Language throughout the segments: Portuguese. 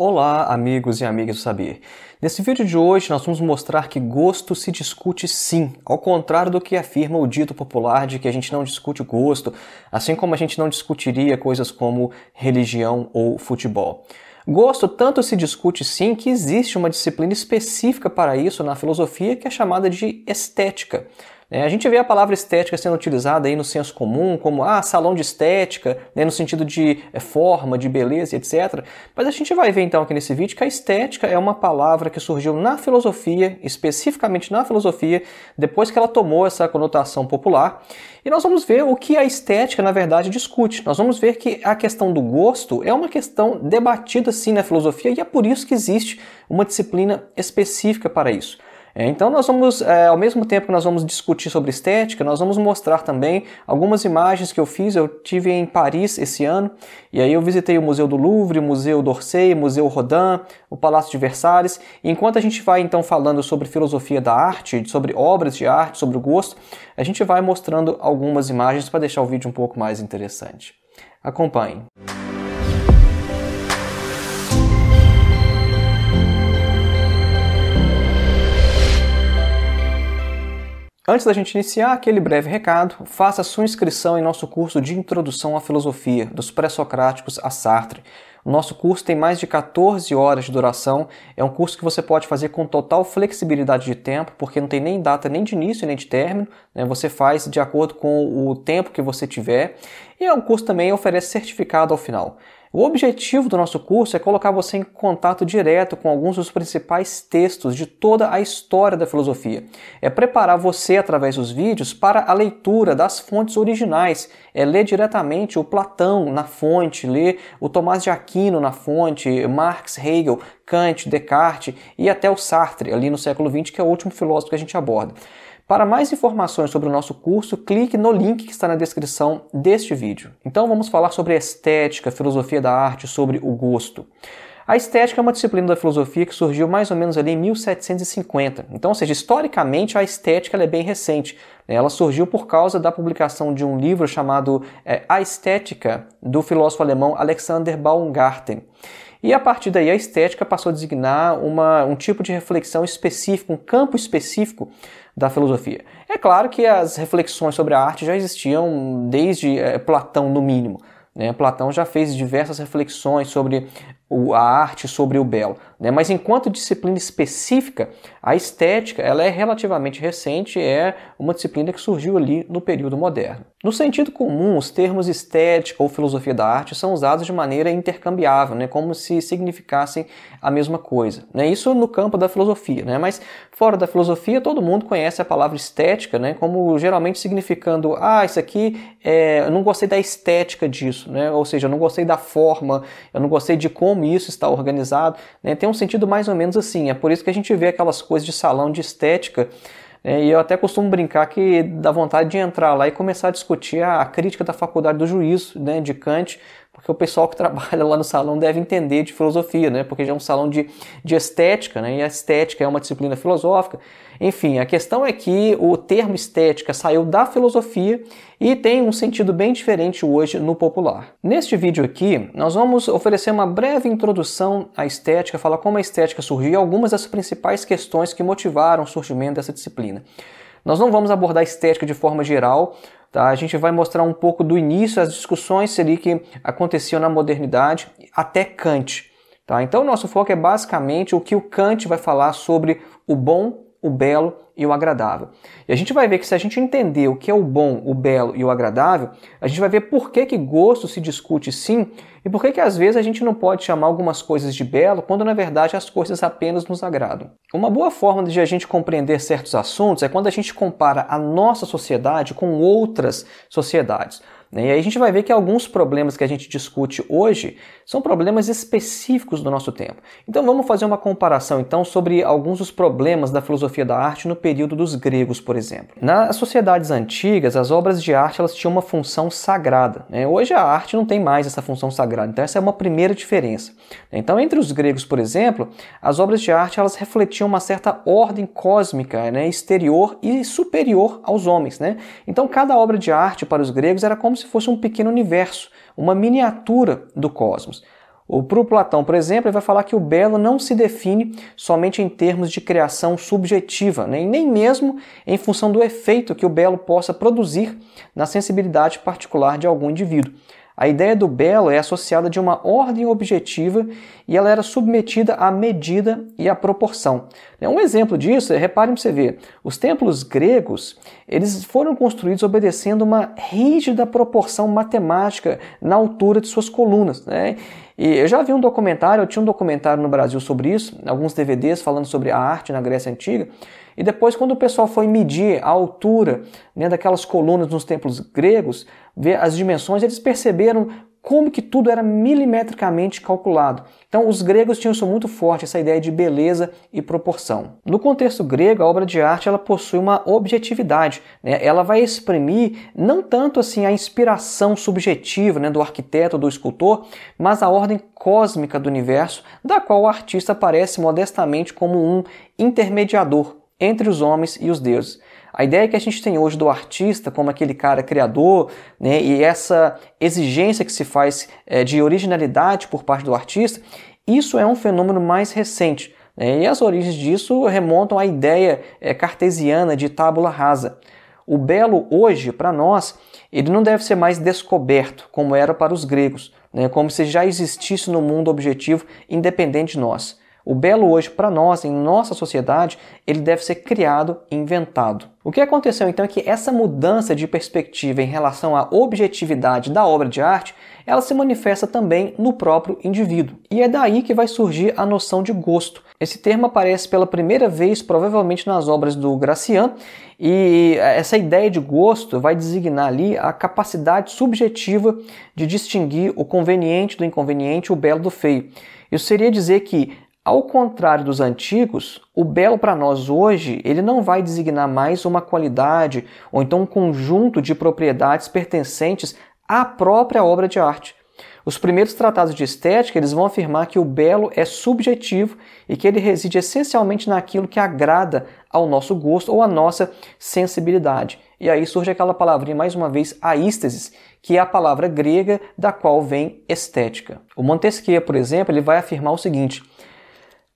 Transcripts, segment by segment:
Olá, amigos e amigas do Saber. Nesse vídeo de hoje, nós vamos mostrar que gosto se discute sim, ao contrário do que afirma o dito popular de que a gente não discute gosto, assim como a gente não discutiria coisas como religião ou futebol. Gosto tanto se discute sim que existe uma disciplina específica para isso na filosofia que é chamada de estética. É, a gente vê a palavra estética sendo utilizada aí no senso comum, como ah, salão de estética, né, no sentido de é, forma, de beleza, etc. Mas a gente vai ver então aqui nesse vídeo que a estética é uma palavra que surgiu na filosofia, especificamente na filosofia, depois que ela tomou essa conotação popular. E nós vamos ver o que a estética, na verdade, discute. Nós vamos ver que a questão do gosto é uma questão debatida sim na filosofia e é por isso que existe uma disciplina específica para isso. É, então nós vamos, é, ao mesmo tempo que nós vamos discutir sobre estética, nós vamos mostrar também algumas imagens que eu fiz. Eu tive em Paris esse ano e aí eu visitei o Museu do Louvre, o Museu d'Orsay, o Museu Rodin, o Palácio de Versalhes. E enquanto a gente vai então falando sobre filosofia da arte, sobre obras de arte, sobre o gosto, a gente vai mostrando algumas imagens para deixar o vídeo um pouco mais interessante. Acompanhe. Antes da gente iniciar aquele breve recado, faça sua inscrição em nosso curso de Introdução à Filosofia, dos Pré-Socráticos a Sartre. Nosso curso tem mais de 14 horas de duração. É um curso que você pode fazer com total flexibilidade de tempo, porque não tem nem data nem de início nem de término. Né? Você faz de acordo com o tempo que você tiver. E é um curso também oferece certificado ao final. O objetivo do nosso curso é colocar você em contato direto com alguns dos principais textos de toda a história da filosofia. É preparar você, através dos vídeos, para a leitura das fontes originais. É ler diretamente o Platão na fonte, ler o Tomás de Aquino na fonte, Marx, Hegel, Kant, Descartes e até o Sartre, ali no século XX, que é o último filósofo que a gente aborda. Para mais informações sobre o nosso curso, clique no link que está na descrição deste vídeo. Então vamos falar sobre estética, filosofia da arte, sobre o gosto. A estética é uma disciplina da filosofia que surgiu mais ou menos ali em 1750. Então, ou seja, historicamente a estética é bem recente. Ela surgiu por causa da publicação de um livro chamado é, A Estética, do filósofo alemão Alexander Baumgarten. E a partir daí a estética passou a designar uma, um tipo de reflexão específico, um campo específico da filosofia. É claro que as reflexões sobre a arte já existiam desde é, Platão, no mínimo. Né? Platão já fez diversas reflexões sobre o, a arte, sobre o belo. Né? Mas enquanto disciplina específica, a estética ela é relativamente recente, é uma disciplina que surgiu ali no período moderno. No sentido comum, os termos estética ou filosofia da arte são usados de maneira intercambiável, né? como se significassem a mesma coisa. Né? Isso no campo da filosofia, né? mas fora da filosofia todo mundo conhece a palavra estética né? como geralmente significando ah, isso aqui, é... eu não gostei da estética disso, né? ou seja, eu não gostei da forma, eu não gostei de como isso está organizado. Né? Tem tem um sentido mais ou menos assim. É por isso que a gente vê aquelas coisas de salão de estética. É, e eu até costumo brincar que dá vontade de entrar lá e começar a discutir a, a crítica da faculdade do juízo, né, de Kant, porque o pessoal que trabalha lá no salão deve entender de filosofia, né? Porque já é um salão de, de estética, né? E a estética é uma disciplina filosófica. Enfim, a questão é que o termo estética saiu da filosofia e tem um sentido bem diferente hoje no popular. Neste vídeo aqui, nós vamos oferecer uma breve introdução à estética, falar como a estética surgiu e algumas das principais questões que motivaram o surgimento dessa disciplina. Nós não vamos abordar estética de forma geral, tá? A gente vai mostrar um pouco do início as discussões ali que aconteciam na modernidade até Kant. Tá? Então, nosso foco é basicamente o que o Kant vai falar sobre o bom o belo e o agradável. E a gente vai ver que se a gente entender o que é o bom, o belo e o agradável, a gente vai ver por que, que gosto se discute sim e por que, que às vezes a gente não pode chamar algumas coisas de belo quando na verdade as coisas apenas nos agradam. Uma boa forma de a gente compreender certos assuntos é quando a gente compara a nossa sociedade com outras sociedades. Né? E aí a gente vai ver que alguns problemas que a gente discute hoje são problemas específicos do nosso tempo. Então vamos fazer uma comparação então sobre alguns dos problemas da filosofia da arte no período dos gregos, por exemplo. Nas sociedades antigas, as obras de arte elas tinham uma função sagrada. Né? Hoje a arte não tem mais essa função sagrada. Então essa é uma primeira diferença. Né? Então entre os gregos, por exemplo, as obras de arte elas refletiam uma certa ordem cósmica, né? exterior e superior aos homens. Né? Então cada obra de arte para os gregos era como se fosse um pequeno universo, uma miniatura do cosmos. Para o Platão, por exemplo, ele vai falar que o belo não se define somente em termos de criação subjetiva, né? nem mesmo em função do efeito que o belo possa produzir na sensibilidade particular de algum indivíduo. A ideia do belo é associada de uma ordem objetiva e ela era submetida à medida e à proporção. Um exemplo disso, é, reparem para você ver, os templos gregos eles foram construídos obedecendo uma rígida proporção matemática na altura de suas colunas. Né? E eu já vi um documentário, eu tinha um documentário no Brasil sobre isso, alguns DVDs falando sobre a arte na Grécia Antiga, e depois, quando o pessoal foi medir a altura né, daquelas colunas nos templos gregos, ver as dimensões, eles perceberam como que tudo era milimetricamente calculado. Então, os gregos tinham isso muito forte, essa ideia de beleza e proporção. No contexto grego, a obra de arte ela possui uma objetividade. Né? Ela vai exprimir não tanto assim a inspiração subjetiva né, do arquiteto, ou do escultor, mas a ordem cósmica do universo, da qual o artista aparece modestamente como um intermediador entre os homens e os deuses. A ideia que a gente tem hoje do artista como aquele cara criador, né, e essa exigência que se faz é, de originalidade por parte do artista, isso é um fenômeno mais recente. Né, e as origens disso remontam à ideia é, cartesiana de tábula rasa. O belo hoje, para nós, ele não deve ser mais descoberto, como era para os gregos, né, como se já existisse no mundo objetivo, independente de nós. O belo hoje para nós, em nossa sociedade, ele deve ser criado e inventado. O que aconteceu então é que essa mudança de perspectiva em relação à objetividade da obra de arte, ela se manifesta também no próprio indivíduo. E é daí que vai surgir a noção de gosto. Esse termo aparece pela primeira vez, provavelmente nas obras do Gracian, e essa ideia de gosto vai designar ali a capacidade subjetiva de distinguir o conveniente do inconveniente, o belo do feio. Isso seria dizer que ao contrário dos antigos, o belo para nós hoje, ele não vai designar mais uma qualidade ou então um conjunto de propriedades pertencentes à própria obra de arte. Os primeiros tratados de estética, eles vão afirmar que o belo é subjetivo e que ele reside essencialmente naquilo que agrada ao nosso gosto ou à nossa sensibilidade. E aí surge aquela palavrinha mais uma vez, a que é a palavra grega da qual vem estética. O Montesquieu, por exemplo, ele vai afirmar o seguinte: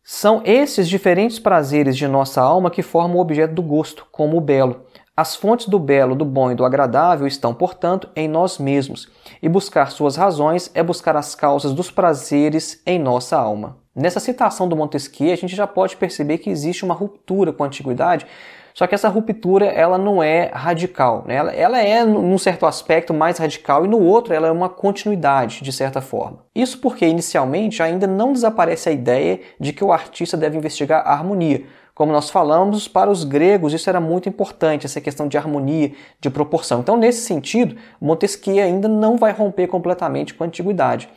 são esses diferentes prazeres de nossa alma que formam o objeto do gosto, como o belo. As fontes do belo, do bom e do agradável estão, portanto, em nós mesmos, e buscar suas razões é buscar as causas dos prazeres em nossa alma. Nessa citação do Montesquieu, a gente já pode perceber que existe uma ruptura com a antiguidade, só que essa ruptura ela não é radical, né? ela, ela é num certo aspecto mais radical e no outro ela é uma continuidade de certa forma. Isso porque inicialmente ainda não desaparece a ideia de que o artista deve investigar a harmonia. Como nós falamos, para os gregos isso era muito importante, essa questão de harmonia, de proporção. Então, nesse sentido, Montesquieu ainda não vai romper completamente com a antiguidade.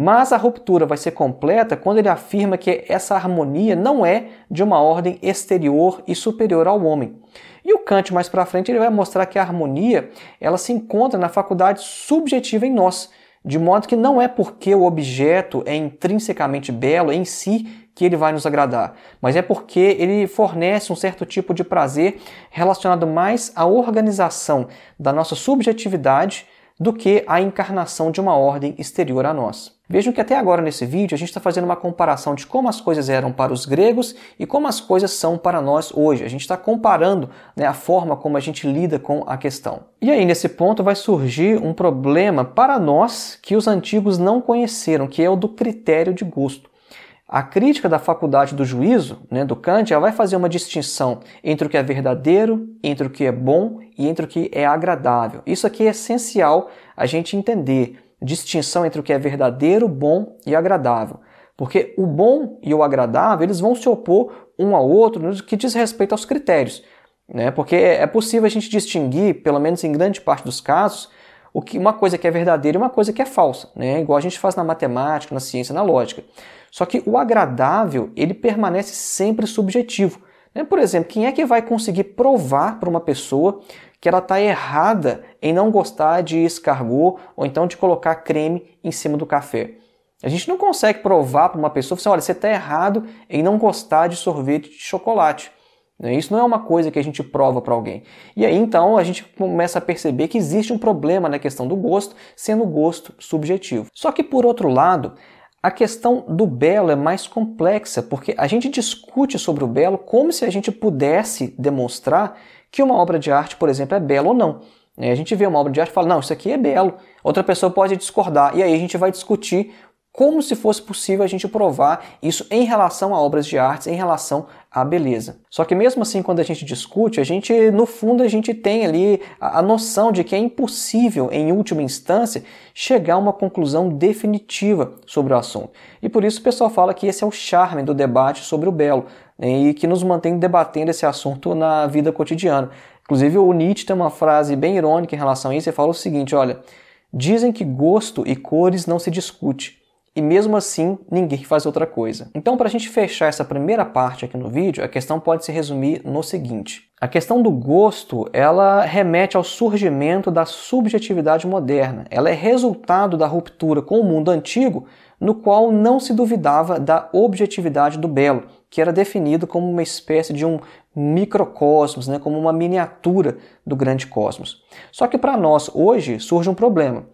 Mas a ruptura vai ser completa quando ele afirma que essa harmonia não é de uma ordem exterior e superior ao homem. E o Kant mais para frente ele vai mostrar que a harmonia, ela se encontra na faculdade subjetiva em nós, de modo que não é porque o objeto é intrinsecamente belo em si que ele vai nos agradar, mas é porque ele fornece um certo tipo de prazer relacionado mais à organização da nossa subjetividade do que a encarnação de uma ordem exterior a nós. Vejam que até agora nesse vídeo a gente está fazendo uma comparação de como as coisas eram para os gregos e como as coisas são para nós hoje. A gente está comparando né, a forma como a gente lida com a questão. E aí nesse ponto vai surgir um problema para nós que os antigos não conheceram, que é o do critério de gosto. A crítica da faculdade do juízo, né, do Kant, ela vai fazer uma distinção entre o que é verdadeiro, entre o que é bom e entre o que é agradável. Isso aqui é essencial a gente entender. Distinção entre o que é verdadeiro, bom e agradável. Porque o bom e o agradável, eles vão se opor um ao outro no que diz respeito aos critérios. Né? Porque é, é possível a gente distinguir, pelo menos em grande parte dos casos, o que uma coisa que é verdadeira e uma coisa que é falsa, né? Igual a gente faz na matemática, na ciência, na lógica. Só que o agradável, ele permanece sempre subjetivo. Né? Por exemplo, quem é que vai conseguir provar para uma pessoa que ela está errada em não gostar de escargot ou então de colocar creme em cima do café? A gente não consegue provar para uma pessoa, assim, olha, você está errado em não gostar de sorvete de chocolate. Né? Isso não é uma coisa que a gente prova para alguém. E aí então a gente começa a perceber que existe um problema na questão do gosto, sendo o gosto subjetivo. Só que por outro lado, a questão do belo é mais complexa, porque a gente discute sobre o belo como se a gente pudesse demonstrar que uma obra de arte, por exemplo, é bela ou não. Né? A gente vê uma obra de arte e fala, não, isso aqui é belo. Outra pessoa pode discordar. E aí a gente vai discutir como se fosse possível a gente provar isso em relação a obras de arte, em relação à beleza. Só que mesmo assim, quando a gente discute, a gente no fundo a gente tem ali a, noção de que é impossível, em última instância, chegar a uma conclusão definitiva sobre o assunto. E por isso o pessoal fala que esse é o charme do debate sobre o belo né, e que nos mantém debatendo esse assunto na vida cotidiana. Inclusive o Nietzsche tem uma frase bem irônica em relação a isso. Ele fala o seguinte: olha, dizem que gosto e cores não se discute e mesmo assim ninguém faz outra coisa. Então, para a gente fechar essa primeira parte aqui no vídeo, a questão pode se resumir no seguinte: a questão do gosto ela remete ao surgimento da subjetividade moderna. Ela é resultado da ruptura com o mundo antigo, no qual não se duvidava da objetividade do belo, que era definido como uma espécie de um microcosmos, né, como uma miniatura do grande cosmos. Só que para nós hoje surge um problema.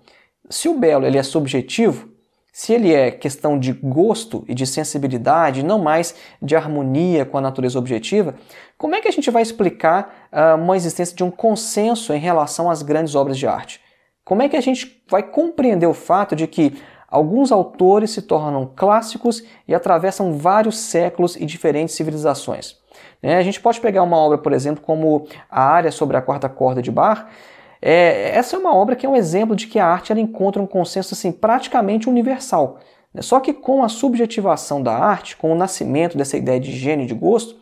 Se o belo ele é subjetivo, se ele é questão de gosto e de sensibilidade, não mais de harmonia com a natureza objetiva, como é que a gente vai explicar uh, uma existência de um consenso em relação às grandes obras de arte? Como é que a gente vai compreender o fato de que alguns autores se tornam clássicos e atravessam vários séculos e diferentes civilizações? Né? A gente pode pegar uma obra, por exemplo, como A Área sobre a Quarta Corda de Bach, é, essa é uma obra que é um exemplo de que a arte ela encontra um consenso assim, praticamente universal. Né? Só que com a subjetivação da arte, com o nascimento dessa ideia de gênio e de gosto,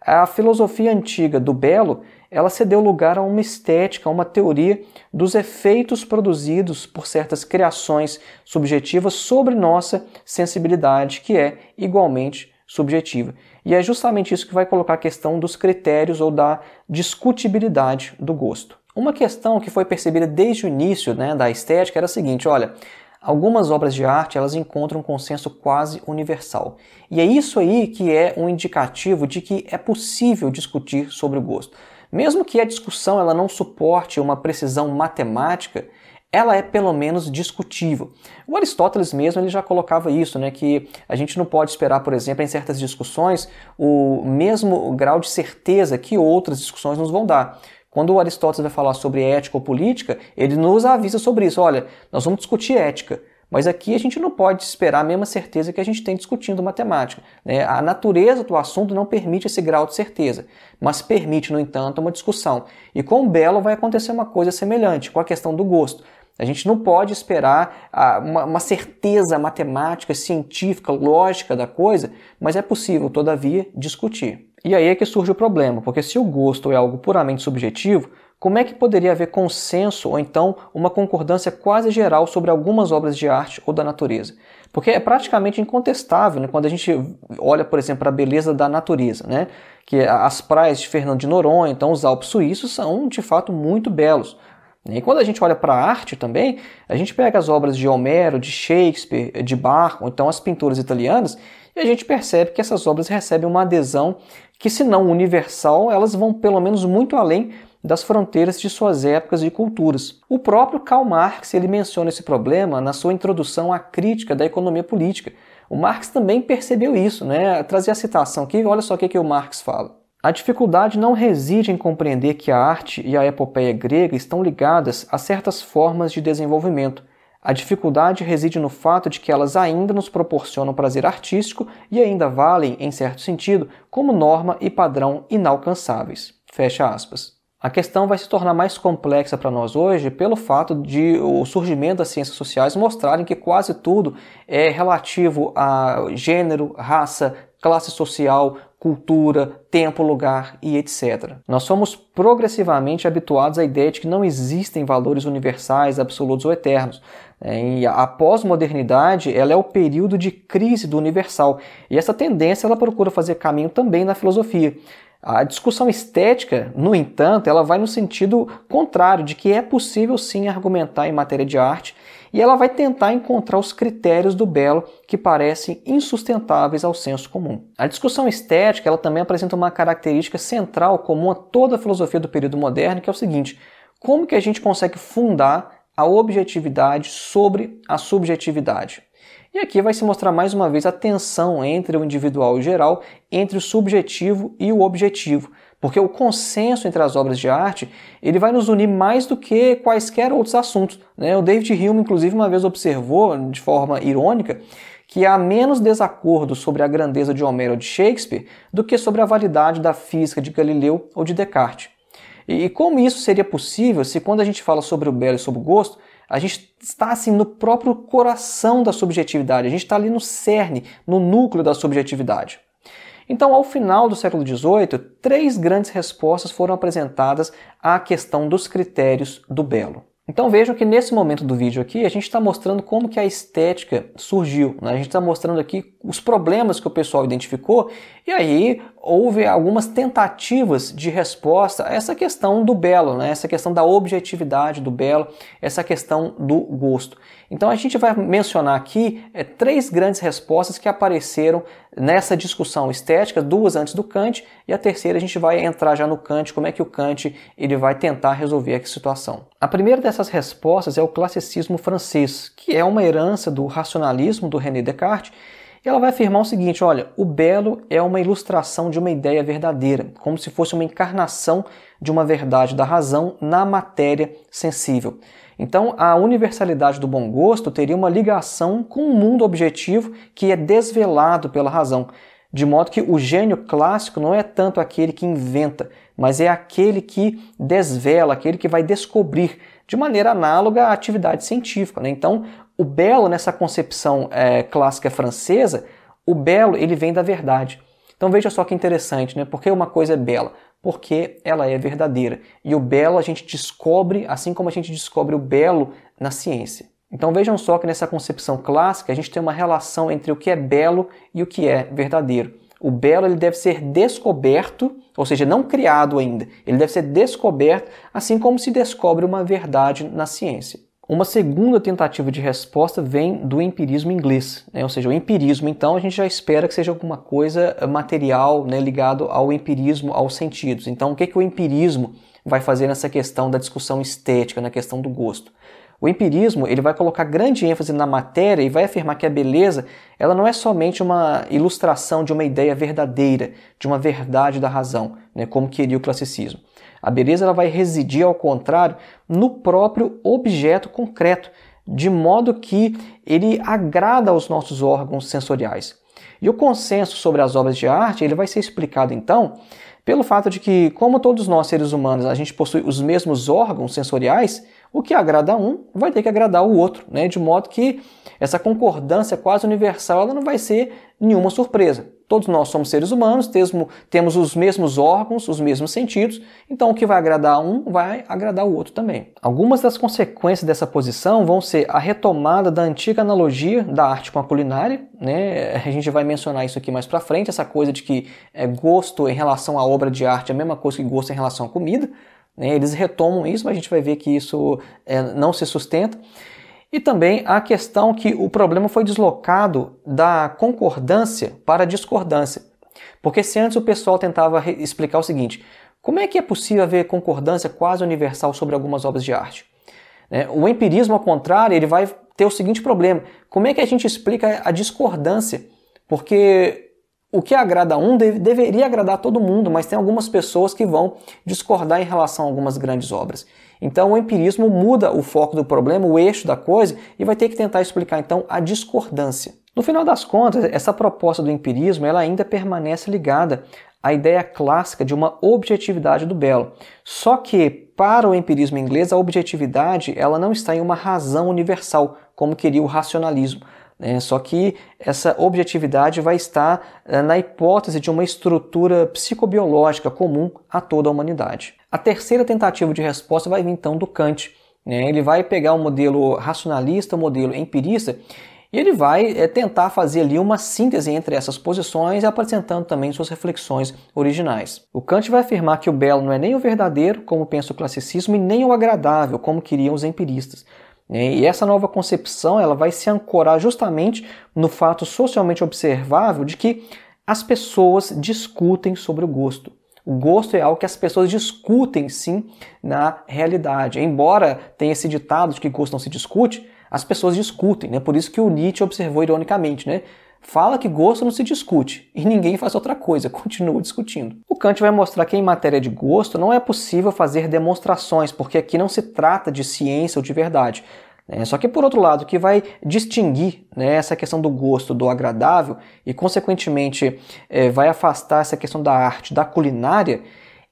a filosofia antiga do belo ela cedeu lugar a uma estética, a uma teoria dos efeitos produzidos por certas criações subjetivas sobre nossa sensibilidade, que é igualmente subjetiva. E é justamente isso que vai colocar a questão dos critérios ou da discutibilidade do gosto. Uma questão que foi percebida desde o início né, da estética era a seguinte, olha, algumas obras de arte elas encontram um consenso quase universal. E é isso aí que é um indicativo de que é possível discutir sobre o gosto. Mesmo que a discussão ela não suporte uma precisão matemática, ela é pelo menos discutível. O Aristóteles mesmo ele já colocava isso, né, que a gente não pode esperar, por exemplo, em certas discussões, o mesmo grau de certeza que outras discussões nos vão dar. Quando o Aristóteles vai falar sobre ética ou política, ele nos avisa sobre isso. Olha, nós vamos discutir ética, mas aqui a gente não pode esperar a mesma certeza que a gente tem discutindo matemática. Né? A natureza do assunto não permite esse grau de certeza, mas permite, no entanto, uma discussão. E com o Belo vai acontecer uma coisa semelhante, com a questão do gosto. A gente não pode esperar ah, uma certeza matemática, científica, lógica da coisa, mas é possível, todavia, discutir. E aí é que surge o problema, porque se o gosto é algo puramente subjetivo, como é que poderia haver consenso ou então uma concordância quase geral sobre algumas obras de arte ou da natureza? Porque é praticamente incontestável né? quando a gente olha, por exemplo, para a beleza da natureza, né? que é as praias de Fernando de Noronha, então os Alpes suíços, são de fato muito belos. E quando a gente olha para a arte também, a gente pega as obras de Homero, de Shakespeare, de Bach, ou então as pinturas italianas, e a gente percebe que essas obras recebem uma adesão que, se não universal, elas vão pelo menos muito além das fronteiras de suas épocas e culturas. O próprio Karl Marx ele menciona esse problema na sua introdução à crítica da economia política. O Marx também percebeu isso, né? Trazer a citação aqui, olha só o que, que o Marx fala. A dificuldade não reside em compreender que a arte e a epopeia grega estão ligadas a certas formas de desenvolvimento, a dificuldade reside no fato de que elas ainda nos proporcionam prazer artístico e ainda valem, em certo sentido, como norma e padrão inalcançáveis. Fecha aspas. A questão vai se tornar mais complexa para nós hoje pelo fato de o surgimento das ciências sociais mostrarem que quase tudo é relativo a gênero, raça, classe social, cultura, tempo, lugar e etc. Nós somos progressivamente habituados à ideia de que não existem valores universais, absolutos ou eternos, é, e a pós-modernidade ela é o período de crise do universal. E essa tendência ela procura fazer caminho também na filosofia. A discussão estética, no entanto, ela vai no sentido contrário, de que é possível sim argumentar em matéria de arte, e ela vai tentar encontrar os critérios do belo que parecem insustentáveis ao senso comum. A discussão estética, ela também apresenta uma característica central comum a toda a filosofia do período moderno, que é o seguinte: como que a gente consegue fundar a objetividade sobre a subjetividade. E aqui vai se mostrar mais uma vez a tensão entre o individual e o geral, entre o subjetivo e o objetivo, porque o consenso entre as obras de arte ele vai nos unir mais do que quaisquer outros assuntos. Né? O David Hume, inclusive, uma vez observou, de forma irônica, que há menos desacordo sobre a grandeza de Homero ou de Shakespeare do que sobre a validade da física de Galileu ou de Descartes. E como isso seria possível se quando a gente fala sobre o belo e sobre o gosto, a gente está assim no próprio coração da subjetividade, a gente está ali no cerne, no núcleo da subjetividade. Então, ao final do século XVIII, três grandes respostas foram apresentadas à questão dos critérios do belo. Então vejam que nesse momento do vídeo aqui a gente está mostrando como que a estética surgiu. Né? A gente está mostrando aqui os problemas que o pessoal identificou e aí houve algumas tentativas de resposta a essa questão do belo, né? essa questão da objetividade do belo, essa questão do gosto. Então a gente vai mencionar aqui é, três grandes respostas que apareceram nessa discussão estética, duas antes do Kant e a terceira a gente vai entrar já no Kant, como é que o Kant ele vai tentar resolver essa situação. A primeira dessas respostas é o classicismo francês, que é uma herança do racionalismo do René Descartes ela vai afirmar o seguinte: olha, o belo é uma ilustração de uma ideia verdadeira, como se fosse uma encarnação de uma verdade da razão na matéria sensível. Então, a universalidade do bom gosto teria uma ligação com o um mundo objetivo que é desvelado pela razão. De modo que o gênio clássico não é tanto aquele que inventa, mas é aquele que desvela, aquele que vai descobrir, de maneira análoga à atividade científica. Né? Então, o belo, nessa concepção é, clássica francesa, o belo ele vem da verdade. Então veja só que interessante, né? Porque uma coisa é bela, porque ela é verdadeira. E o belo a gente descobre, assim como a gente descobre o belo na ciência. Então vejam só que nessa concepção clássica a gente tem uma relação entre o que é belo e o que é verdadeiro. O belo ele deve ser descoberto, ou seja, não criado ainda. Ele deve ser descoberto, assim como se descobre uma verdade na ciência. Uma segunda tentativa de resposta vem do empirismo inglês, né? ou seja, o empirismo, então, a gente já espera que seja alguma coisa eh, material né, ligado ao empirismo, aos sentidos. Então, o que, que o empirismo vai fazer nessa questão da discussão estética, na questão do gosto? O empirismo ele vai colocar grande ênfase na matéria e vai afirmar que a beleza ela não é somente uma ilustração de uma ideia verdadeira, de uma verdade da razão, né, como queria o classicismo. A beleza ela vai residir, ao contrário, no próprio objeto concreto, de modo que ele agrada aos nossos órgãos sensoriais. E o consenso sobre as obras de arte ele vai ser explicado então pelo fato de que, como todos nós seres humanos, a gente possui os mesmos órgãos sensoriais, o que agrada a um vai ter que agradar o outro, né? De modo que essa concordância quase universal ela não vai ser nenhuma surpresa todos nós somos seres humanos, temos os mesmos órgãos, os mesmos sentidos, então o que vai agradar um vai agradar o outro também. Algumas das consequências dessa posição vão ser a retomada da antiga analogia da arte com a culinária, né? A gente vai mencionar isso aqui mais para frente, essa coisa de que é, gosto em relação à obra de arte é a mesma coisa que gosto em relação à comida. Né? Eles retomam isso, mas a gente vai ver que isso é, não se sustenta. E também a questão que o problema foi deslocado da concordância para a discordância. Porque se antes o pessoal tentava explicar o seguinte: como é que é possível haver concordância quase universal sobre algumas obras de arte? Né? O empirismo, ao contrário, ele vai ter o seguinte problema: como é que a gente explica a discordância? Porque o que agrada a um deve, deveria agradar a todo mundo, mas tem algumas pessoas que vão discordar em relação a algumas grandes obras. Então o empirismo muda o foco do problema, o eixo da coisa, e vai ter que tentar explicar então a discordância. No final das contas, essa proposta do empirismo ela ainda permanece ligada à ideia clássica de uma objetividade do belo. Só que para o empirismo inglês, a objetividade ela não está em uma razão universal, como queria o racionalismo. É, só que essa objetividade vai estar é, na hipótese de uma estrutura psicobiológica comum a toda a humanidade. A terceira tentativa de resposta vai vir então do Kant. Né? Ele vai pegar o um modelo racionalista, o um modelo empirista, e ele vai é, tentar fazer ali uma síntese entre essas posições, apresentando também suas reflexões originais. O Kant vai afirmar que o belo não é nem o verdadeiro, como pensa o classicismo, e nem o agradável, como queriam os empiristas. Né? E essa nova concepção ela vai se ancorar justamente no fato socialmente observável de que as pessoas discutem sobre o gosto. O gosto é algo que as pessoas discutem sim na realidade. Embora tenha esse ditado de que gosto não se discute, as pessoas discutem, né? Por isso que o Nietzsche observou ironicamente, né? Fala que gosto não se discute e ninguém faz outra coisa, continua discutindo. O Kant vai mostrar que em matéria de gosto não é possível fazer demonstrações, porque aqui não se trata de ciência ou de verdade, né? Só que por outro lado, o que vai distinguir né, essa questão do gosto, do agradável e consequentemente é, vai afastar essa questão da arte, da culinária,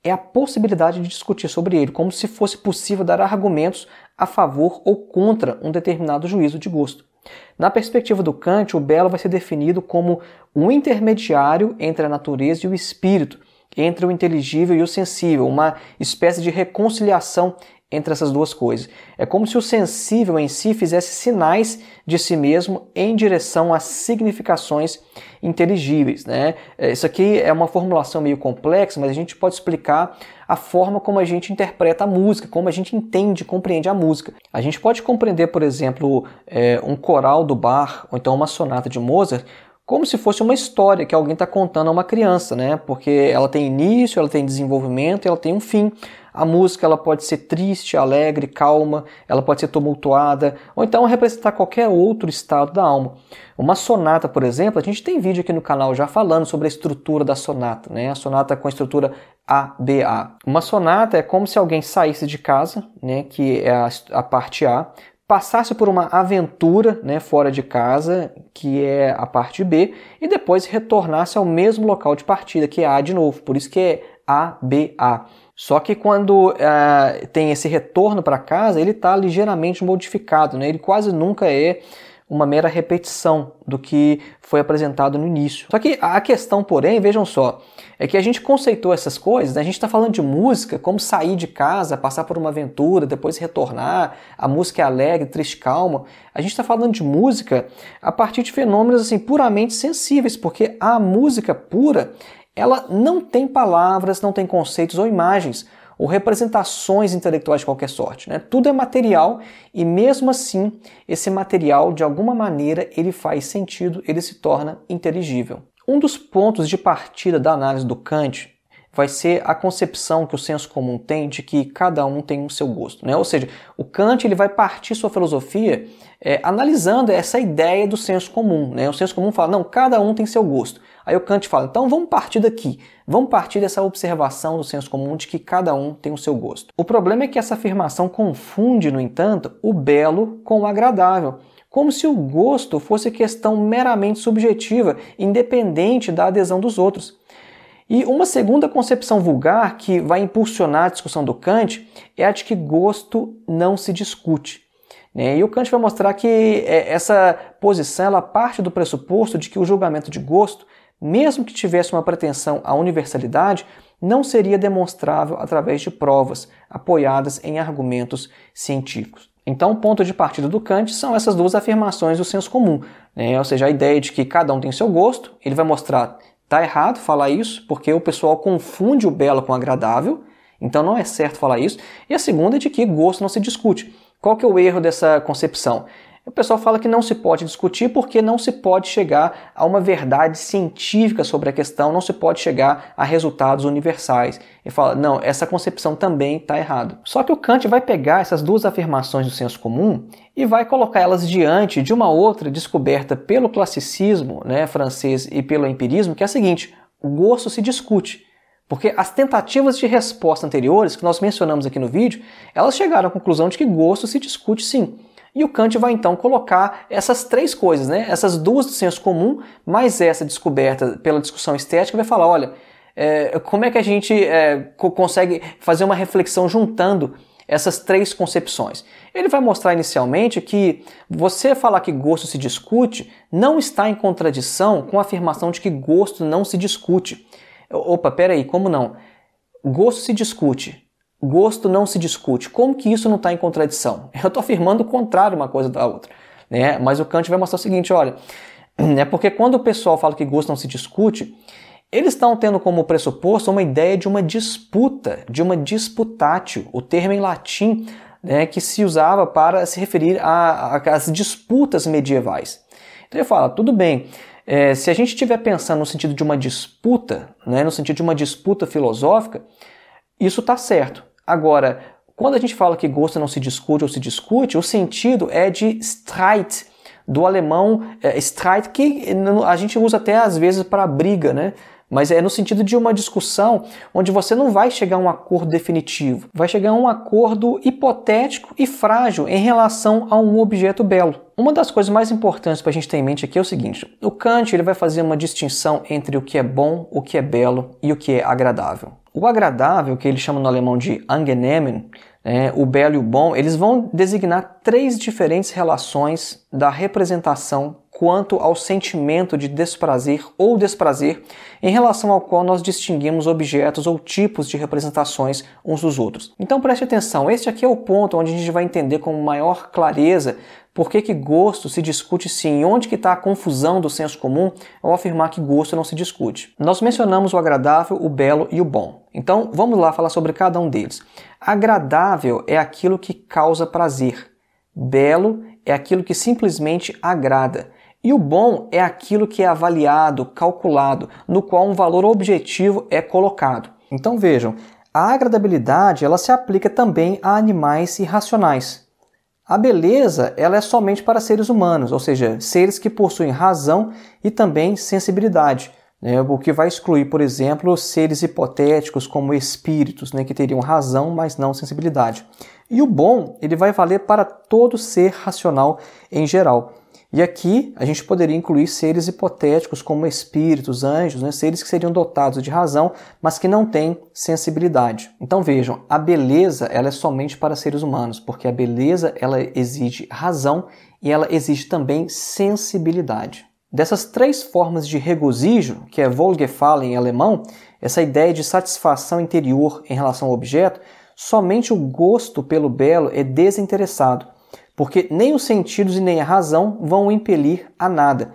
é a possibilidade de discutir sobre ele, como se fosse possível dar argumentos a favor ou contra um determinado juízo de gosto. Na perspectiva do Kant, o belo vai ser definido como um intermediário entre a natureza e o espírito, entre o inteligível e o sensível, uma espécie de reconciliação entre essas duas coisas. É como se o sensível em si fizesse sinais de si mesmo em direção a significações inteligíveis. Né? É, isso aqui é uma formulação meio complexa, mas a gente pode explicar a forma como a gente interpreta a música, como a gente entende e compreende a música. A gente pode compreender, por exemplo, é, um coral do Bach ou então uma sonata de Mozart como se fosse uma história que alguém está contando a uma criança, né? Porque ela tem início, ela tem desenvolvimento, ela tem um fim. A música ela pode ser triste, alegre, calma, ela pode ser tumultuada, ou então representar qualquer outro estado da alma. Uma sonata, por exemplo, a gente tem vídeo aqui no canal já falando sobre a estrutura da sonata, né? A sonata com a estrutura ABA. Uma sonata é como se alguém saísse de casa, né, que é a, a parte A, passasse por uma aventura né, fora de casa, que é a parte B, e depois retornasse ao mesmo local de partida, que é A de novo, por isso que é A-B-A. Só que quando uh, tem esse retorno para casa, ele está ligeiramente modificado, né? ele quase nunca é uma mera repetição do que foi apresentado no início. Só que a questão, porém, vejam só, é que a gente conceitou essas coisas, né? a gente está falando de música, como sair de casa, passar por uma aventura, depois retornar, a música é alegre, triste, calma. A gente está falando de música a partir de fenômenos assim puramente sensíveis, porque a música pura ela não tem palavras, não tem conceitos ou imagens ou representações intelectuais de qualquer sorte. Né? Tudo é material e mesmo assim esse material de alguma maneira ele faz sentido, ele se torna inteligível. Um dos pontos de partida da análise do Kant vai ser a concepção que o senso comum tem de que cada um tem o seu gosto. Né? Ou seja, o Kant ele vai partir sua filosofia é, analisando essa ideia do senso comum. Né? O senso comum fala, não, cada um tem seu gosto. Aí o Kant fala, então vamos partir daqui, vamos partir dessa observação do senso comum de que cada um tem o seu gosto. O problema é que essa afirmação confunde, no entanto, o belo com o agradável como se o gosto fosse questão meramente subjetiva, independente da adesão dos outros. E uma segunda concepção vulgar que vai impulsionar a discussão do Kant é a de que gosto não se discute. Né? E o Kant vai mostrar que é, essa posição ela parte do pressuposto de que o julgamento de gosto, mesmo que tivesse uma pretensão à universalidade, não seria demonstrável através de provas apoiadas em argumentos científicos. Então, o ponto de partida do Kant são essas duas afirmações do senso comum, né? ou seja, a ideia de que cada um tem seu gosto, ele vai mostrar tá errado falar isso, porque o pessoal confunde o belo com o agradável, então não é certo falar isso, e a segunda é de que gosto não se discute. Qual que é o erro dessa concepção? O pessoal fala que não se pode discutir porque não se pode chegar a uma verdade científica sobre a questão, não se pode chegar a resultados universais. E fala, não, essa concepção também está errada. Só que o Kant vai pegar essas duas afirmações do senso comum e vai colocar elas diante de uma outra descoberta pelo classicismo né, francês e pelo empirismo, que é a seguinte: o gosto se discute. Porque as tentativas de resposta anteriores, que nós mencionamos aqui no vídeo, elas chegaram à conclusão de que gosto se discute sim. E o Kant vai então colocar essas três coisas, né? essas duas do senso comum, mais essa descoberta pela discussão estética, vai falar: olha, é, como é que a gente é, consegue fazer uma reflexão juntando essas três concepções? Ele vai mostrar inicialmente que você falar que gosto se discute não está em contradição com a afirmação de que gosto não se discute. Opa, peraí, como não? Gosto se discute, Gosto não se discute. Como que isso não está em contradição? Eu estou afirmando o contrário uma coisa da outra. Né? Mas o Kant vai mostrar o seguinte: olha, é porque quando o pessoal fala que gosto não se discute, eles estão tendo como pressuposto uma ideia de uma disputa, de uma disputatio, o termo em latim né, que se usava para se referir às disputas medievais. Então ele fala, tudo bem, é, se a gente estiver pensando no sentido de uma disputa, né, no sentido de uma disputa filosófica, isso está certo. Agora, quando a gente fala que gosto não se discute ou se discute, o sentido é de Streit, do alemão é, Streit, que a gente usa até às vezes para briga, né? Mas é no sentido de uma discussão onde você não vai chegar a um acordo definitivo, vai chegar a um acordo hipotético e frágil em relação a um objeto belo. Uma das coisas mais importantes para a gente ter em mente aqui é o seguinte: o Kant ele vai fazer uma distinção entre o que é bom, o que é belo e o que é agradável. O agradável, que eles chamam no alemão de angenehmen, né, o belo e o bom, eles vão designar três diferentes relações da representação quanto ao sentimento de desprazer ou desprazer em relação ao qual nós distinguimos objetos ou tipos de representações uns dos outros. Então preste atenção, este aqui é o ponto onde a gente vai entender com maior clareza por que, que gosto se discute sim? Onde que está a confusão do senso comum ao afirmar que gosto não se discute? Nós mencionamos o agradável, o belo e o bom. Então, vamos lá falar sobre cada um deles. Agradável é aquilo que causa prazer. Belo é aquilo que simplesmente agrada. E o bom é aquilo que é avaliado, calculado, no qual um valor objetivo é colocado. Então vejam, a agradabilidade ela se aplica também a animais irracionais. A beleza ela é somente para seres humanos, ou seja, seres que possuem razão e também sensibilidade, né? o que vai excluir, por exemplo, seres hipotéticos como espíritos, né? que teriam razão, mas não sensibilidade. E o bom ele vai valer para todo ser racional em geral. E aqui a gente poderia incluir seres hipotéticos como espíritos, anjos, né? seres que seriam dotados de razão, mas que não têm sensibilidade. Então vejam, a beleza ela é somente para seres humanos, porque a beleza ela exige razão e ela exige também sensibilidade. Dessas três formas de regozijo, que é Wohlgefallen em alemão, essa ideia de satisfação interior em relação ao objeto, somente o gosto pelo belo é desinteressado porque nem os sentidos e nem a razão vão impelir a nada.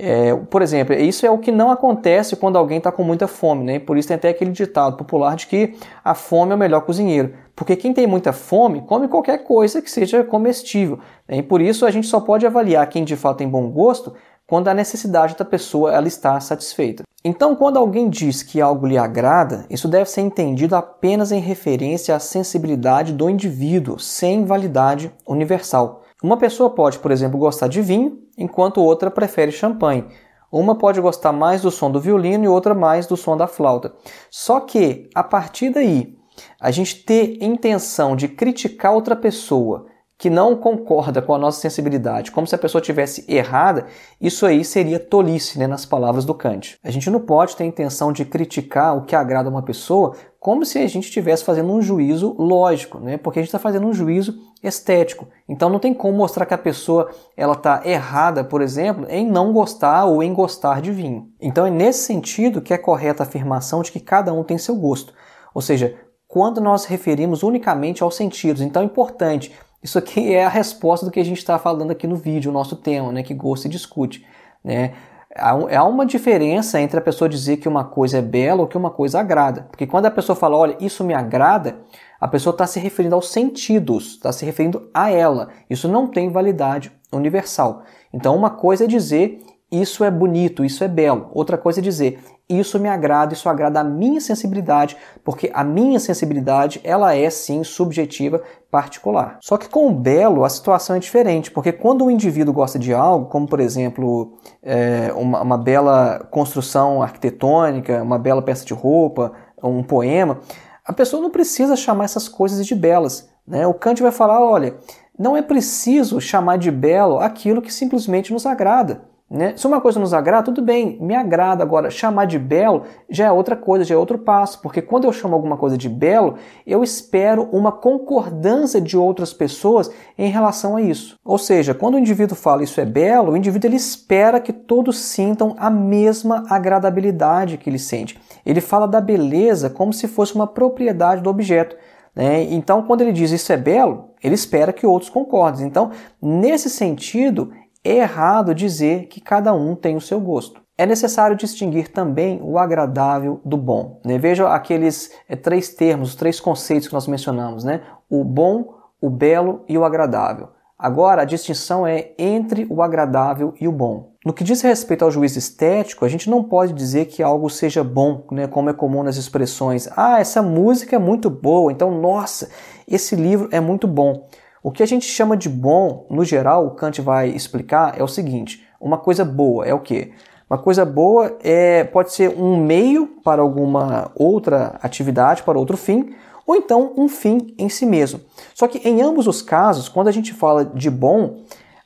É, por exemplo, isso é o que não acontece quando alguém está com muita fome, né? Por isso tem até aquele ditado popular de que a fome é o melhor cozinheiro. Porque quem tem muita fome come qualquer coisa que seja comestível. Né? E por isso a gente só pode avaliar quem de fato tem bom gosto quando a necessidade da pessoa ela está satisfeita. Então, quando alguém diz que algo lhe agrada, isso deve ser entendido apenas em referência à sensibilidade do indivíduo, sem validade universal. Uma pessoa pode, por exemplo, gostar de vinho, enquanto outra prefere champanhe. Uma pode gostar mais do som do violino e outra mais do som da flauta. Só que, a partir daí, a gente ter intenção de criticar outra pessoa que não concorda com a nossa sensibilidade, como se a pessoa tivesse errada, isso aí seria tolice, né, nas palavras do Kant. A gente não pode ter a intenção de criticar o que agrada uma pessoa como se a gente estivesse fazendo um juízo lógico, né? Porque a gente está fazendo um juízo estético. Então não tem como mostrar que a pessoa ela está errada, por exemplo, em não gostar ou em gostar de vinho. Então é nesse sentido que é correta a afirmação de que cada um tem seu gosto. Ou seja, quando nós referimos unicamente aos sentidos, então é importante isso aqui é a resposta do que a gente está falando aqui no vídeo, o nosso tema, né? Que gosto se discute, né? Há uma diferença entre a pessoa dizer que uma coisa é bela ou que uma coisa agrada. Porque quando a pessoa fala, olha, isso me agrada, a pessoa está se referindo aos sentidos, está se referindo a ela. Isso não tem validade universal. Então, uma coisa é dizer isso é bonito, isso é belo. Outra coisa é dizer, isso me agrada, isso agrada a minha sensibilidade, porque a minha sensibilidade, ela é sim subjetiva, particular. Só que com o belo, a situação é diferente, porque quando um indivíduo gosta de algo, como por exemplo, é, uma, uma bela construção arquitetônica, uma bela peça de roupa, um poema, a pessoa não precisa chamar essas coisas de belas. Né? O Kant vai falar, olha, não é preciso chamar de belo aquilo que simplesmente nos agrada. Né? Se uma coisa nos agrada, tudo bem, me agrada. Agora, chamar de belo já é outra coisa, já é outro passo, porque quando eu chamo alguma coisa de belo, eu espero uma concordância de outras pessoas em relação a isso. Ou seja, quando o indivíduo fala isso é belo, o indivíduo ele espera que todos sintam a mesma agradabilidade que ele sente. Ele fala da beleza como se fosse uma propriedade do objeto. Né? Então, quando ele diz isso é belo, ele espera que outros concordem. Então, nesse sentido, é errado dizer que cada um tem o seu gosto. É necessário distinguir também o agradável do bom. Né? Veja aqueles é, três termos, três conceitos que nós mencionamos, né? O bom, o belo e o agradável. Agora, a distinção é entre o agradável e o bom. No que diz respeito ao juízo estético, a gente não pode dizer que algo seja bom, né, como é comum nas expressões. Ah, essa música é muito boa, então, nossa, esse livro é muito bom. O que a gente chama de bom, no geral, o Kant vai explicar é o seguinte: uma coisa boa é o quê? Uma coisa boa é pode ser um meio para alguma outra atividade, para outro fim, ou então um fim em si mesmo. Só que em ambos os casos, quando a gente fala de bom,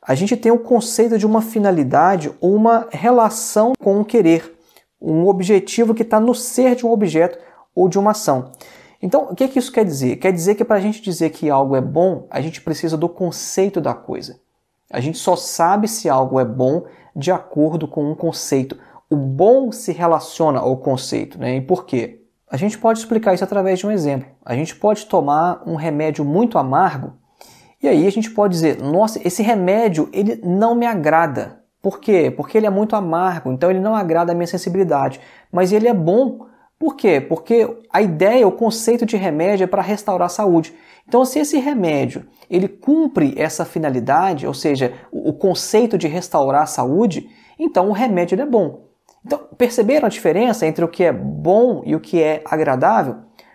a gente tem o conceito de uma finalidade ou uma relação com o querer, um objetivo que está no ser de um objeto ou de uma ação. Então, o que, que isso quer dizer? Quer dizer que para a gente dizer que algo é bom, a gente precisa do conceito da coisa. A gente só sabe se algo é bom de acordo com um conceito. O bom se relaciona ao conceito, né? E por quê? A gente pode explicar isso através de um exemplo. A gente pode tomar um remédio muito amargo e aí a gente pode dizer: nossa, esse remédio ele não me agrada. Por quê? Porque ele é muito amargo, então ele não agrada a minha sensibilidade. Mas ele é bom por quê? Porque a ideia, o conceito de remédio é para restaurar a saúde. Então, se esse remédio ele cumpre essa finalidade, ou seja, o conceito de restaurar a saúde, então o remédio é bom. Então, perceberam a diferença entre o que é bom e o que é agradável?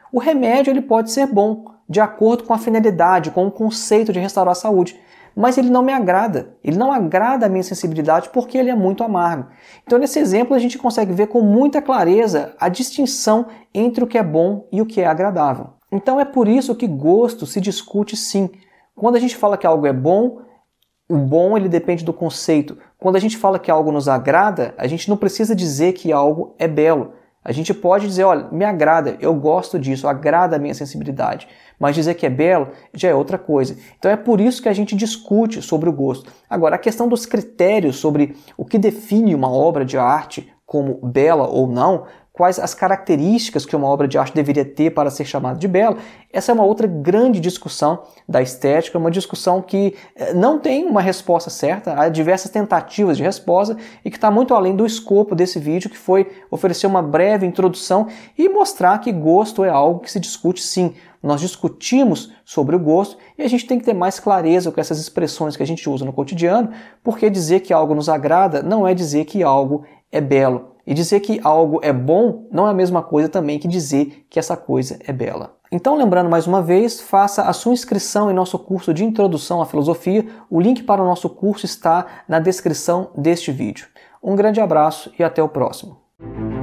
O remédio ele pode ser bom de acordo com a finalidade, com o conceito de restaurar a saúde mas ele não me agrada. Ele não agrada a minha sensibilidade porque ele é muito amargo. Então, nesse exemplo, a gente consegue ver com muita clareza a distinção entre o que é bom e o que é agradável. Então, é por isso que gosto se discute sim. Quando a gente fala que algo é bom, o bom ele depende do conceito. Quando a gente fala que algo nos agrada, a gente não precisa dizer que algo é belo. A gente pode dizer, olha, me agrada, eu gosto disso, agrada a minha sensibilidade. Mas dizer que é belo já é outra coisa. Então é por isso que a gente discute sobre o gosto. Agora, a questão dos critérios sobre o que define uma obra de arte como bela ou não, quais as características que uma obra de arte deveria ter para ser chamada de bela, essa é uma outra grande discussão da estética, uma discussão que eh, não tem uma resposta certa, há diversas tentativas de resposta e que está muito além do escopo desse vídeo, que foi oferecer uma breve introdução e mostrar que gosto é algo que se discute sim. Nós discutimos sobre o gosto e a gente tem que ter mais clareza com essas expressões que a gente usa no cotidiano, porque dizer que algo nos agrada não é dizer que algo é belo. E dizer que algo é bom não é a mesma coisa também que dizer que essa coisa é bela. Então, lembrando mais uma vez, faça a sua inscrição em nosso curso de Introdução à Filosofia. O link para o nosso curso está na descrição deste vídeo. Um grande abraço e até o próximo.